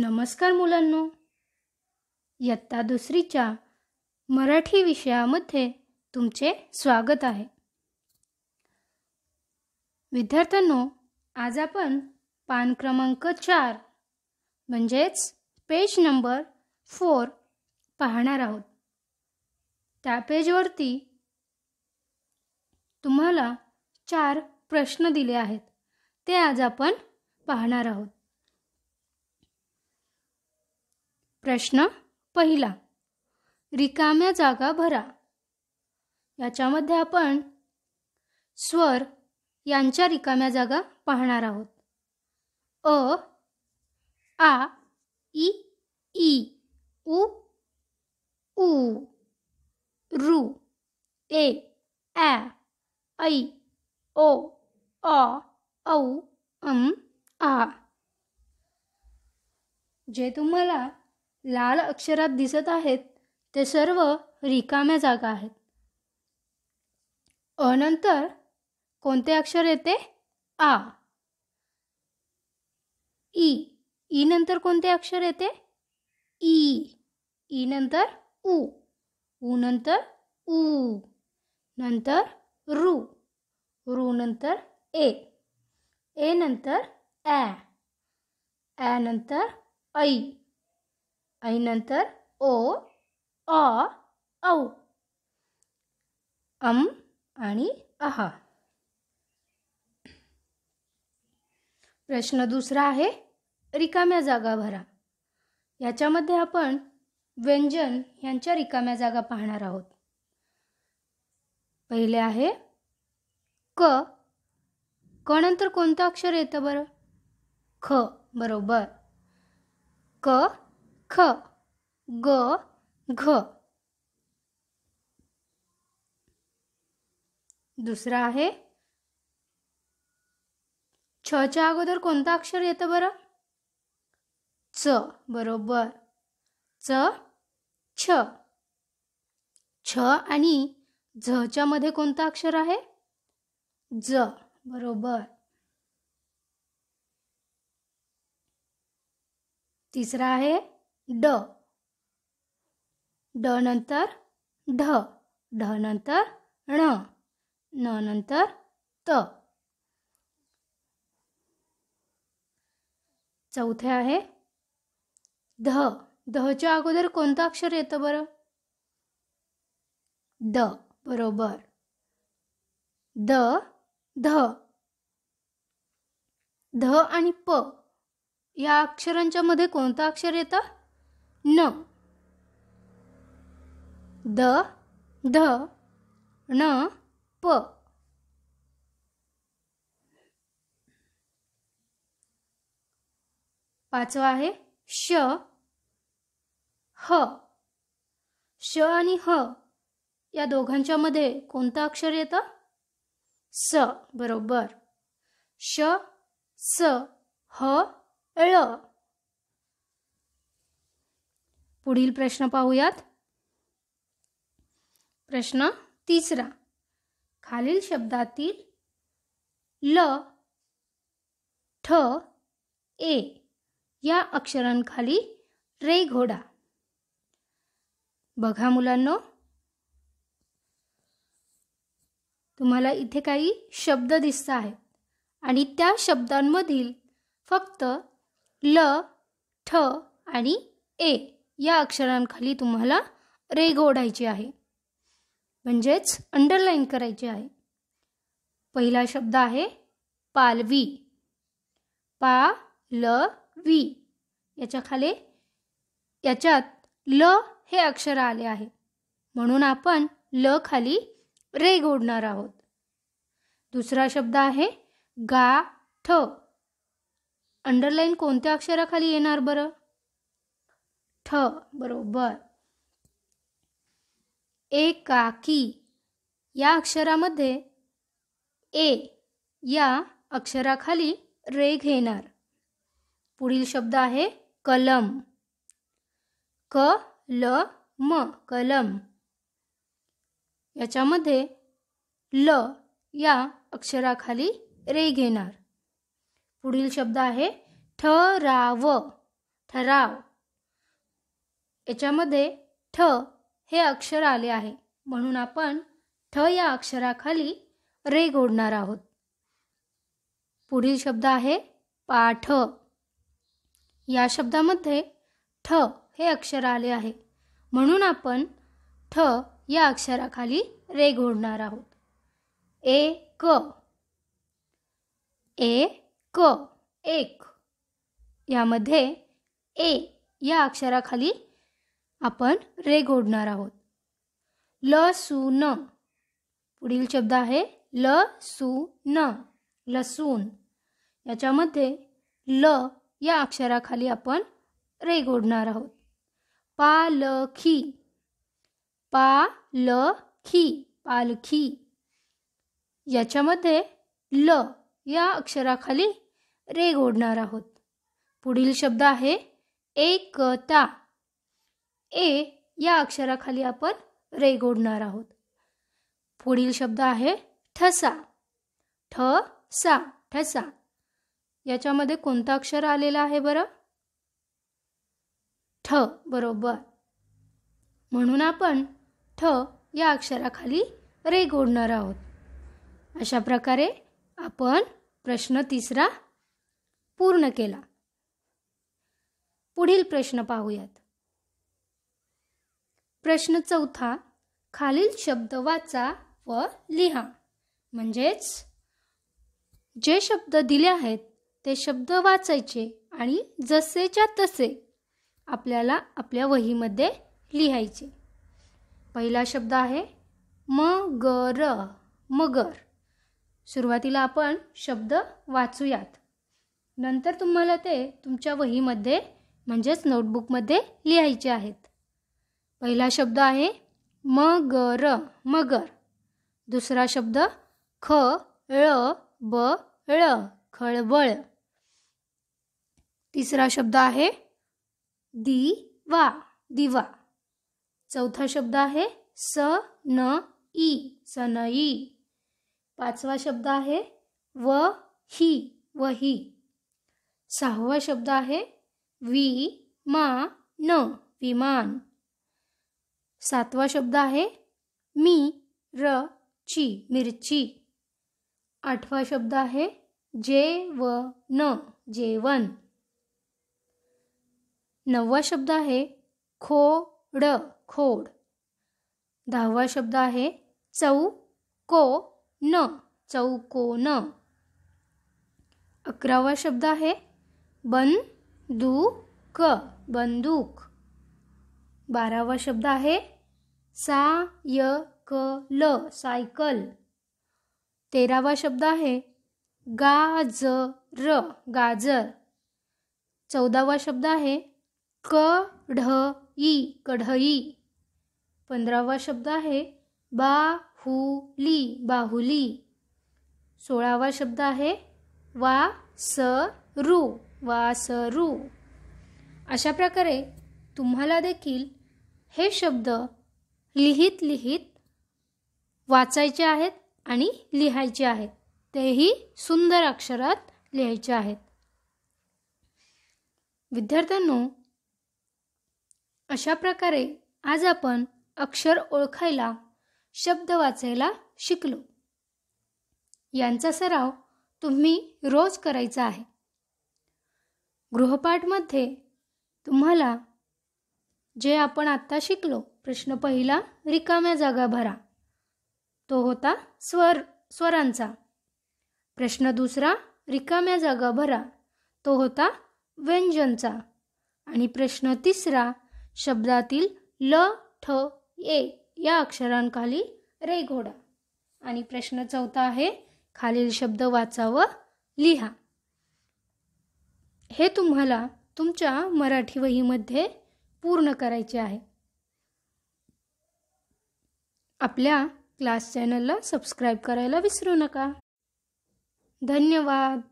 नमस्कार मुलांनो इयत्ता दुसरीच्या मराठी विषयामध्ये तुमचे स्वागत आहे विद्यार्थ्यांनो आज आपण पान क्रमांक चार म्हणजेच पेज नंबर फोर पाहणार आहोत त्या पेजवरती तुम्हाला चार प्रश्न दिले आहेत ते आज आपण पाहणार आहोत प्रश्न पहिला रिकाम्या जागा भरा याच्यामध्ये आपण स्वर यांच्या रिकाम्या जागा पाहणार आहोत अ आ इ ई उ उ रु ए ॲ ऐ ओ अ औ अम आ जे तुम्हाला लाल अक्षरात दिसत आहेत ते सर्व रिकाम्या जागा आहेत अनंतर कोणते अक्षर येते आ ई ई नंतर कोणते अक्षर येते ई ई नंतर उ ऊ नंतर ऊ नंतर रू रू नंतर ए ए नंतर ॲ ॲ नंतर ऐ आणि नंतर ओ अ औ अम आणि अहा प्रश्न दुसरा आहे रिकाम्या जागा भरा याच्यामध्ये आपण व्यंजन यांच्या रिकाम्या जागा पाहणार आहोत पहिले आहे क क नंतर कोणतं अक्षर येतं बरं ख बरोबर क ख ग घ दुसरा आहे छ च्या अगोदर कोणता अक्षर येतं बरं च बरोबर च छ छ आणि झच्या मध्ये कोणता अक्षर आहे ज बरोबर तिसरा आहे ड ड नंतर ढ ढ नंतर ण न नंतर त चौथे आहे ध धच्या अगोदर कोणतं अक्षर येतं बरं द बरोबर द ध ध आणि प या अक्षरांच्या मध्ये कोणतं अक्षर येतं न द ध न प पाचवा आहे श ह श आणि ह या दोघांच्या मध्ये कोणतं अक्षर येतं स बरोबर श स ह ळ पुढील प्रश्न पाहूयात प्रश्न तिसरा खालील शब्दातील ल ठ ए या अक्षरांखाली रे घोडा बघा मुलांनो तुम्हाला इथे काही शब्द दिसत आहेत आणि त्या शब्दांमधील फक्त ल ठ आणि ए या अक्षरांखाली तुम्हाला रे ओढायची आहे म्हणजेच अंडरलाईन करायची आहे पहिला शब्द आहे पालवी पा ल वी याच्या खाली याच्यात ल हे अक्षर आले आहे म्हणून आपण ल खाली रेग ओढणार आहोत दुसरा शब्द आहे गा ठ अंडरलाईन कोणत्या अक्षराखाली येणार बरं ठ बरोबर एकाकी या अक्षरामध्ये ए या अक्षराखाली रे घेणार पुढील शब्द आहे कलम क ल म कलम याच्यामध्ये ल या अक्षराखाली रे घेणार पुढील शब्द आहे ठराव ठराव याच्यामध्ये ठ हे अक्षर आले आहे म्हणून आपण ठ या अक्षराखाली रे घोडणार आहोत पुढील शब्द आहे पाठ या शब्दामध्ये ठ हे अक्षर आले आहे म्हणून आपण ठ या अक्षराखाली रे घोडणार आहोत ए क ए क एक यामध्ये ए या अक्षराखाली आपण रे घोडणार आहोत न पुढील शब्द आहे ल न लसून याच्यामध्ये ल या अक्षराखाली आपण रे ओढणार आहोत पालखी खी पालखी याच्यामध्ये ल या अक्षराखाली रे ओढणार आहोत पुढील शब्द आहे एकता ए या अक्षराखाली आपण रे आहोत पुढील शब्द आहे ठसा ठ सा ठसा याच्यामध्ये कोणता अक्षर आलेला आहे बरं ठ बरोबर म्हणून आपण ठ या अक्षराखाली रे गोडणार आहोत अशा प्रकारे आपण प्रश्न तिसरा पूर्ण केला पुढील प्रश्न पाहूयात प्रश्न चौथा खालील शब्द वाचा व लिहा म्हणजेच जे शब्द दिले आहेत ते शब्द वाचायचे आणि जसेच्या तसे आपल्याला आपल्या वहीमध्ये लिहायचे पहिला शब्द आहे मगर मगर सुरुवातीला आपण शब्द वाचूयात नंतर तुम्हाला ते तुमच्या वहीमध्ये म्हणजेच नोटबुकमध्ये लिहायचे आहेत पहला शब्द है मगर मगर दुसरा शब्द ख ब ळ खळबळ शब्द है दिवा दिवा चौथा शब्द है स न ई सनई पांचवा शब्द है व ही वही सहावा शब्द है वी मा न विमान सातवा शब्द आहे मी र ची मिरची आठवा शब्द आहे जे व न जेवण नववा शब्द आहे खोड खोड दहावा शब्द आहे चौ को न चौकोन अकरावा शब्द आहे क बंदूक बारावा शब्द आहे सा य क ल सायकल तेरावा शब्द आहे गा ज र गाजर चौदावा शब्द आहे क ढ ई कढई पंधरावा शब्द आहे बाहुली बाहुली सोळावा शब्द आहे वा स रू वासरू अशा प्रकारे तुम्हाला देखील हे शब्द लिहित लिहित वाचायचे आहेत आणि लिहायचे आहेत तेही सुंदर अक्षरात लिहायचे आहेत विद्यार्थ्यांनो अशा प्रकारे आज आपण अक्षर ओळखायला शब्द वाचायला शिकलो यांचा सराव तुम्ही रोज करायचा आहे गृहपाठमध्ये तुम्हाला जे आपण आत्ता शिकलो प्रश्न पहिला रिकाम्या जागा भरा तो होता स्वर स्वरांचा प्रश्न दुसरा रिकाम्या जागा भरा तो होता व्यंजनचा आणि प्रश्न तिसरा शब्दातील ल ठ ए या अक्षरांखाली रे घोडा आणि प्रश्न चौथा आहे खालील शब्द वाचा व लिहा हे तुम्हाला तुमच्या मराठी वहीमध्ये पूर्ण करायचे आहे आपल्या क्लास चॅनलला सबस्क्राईब करायला विसरू नका धन्यवाद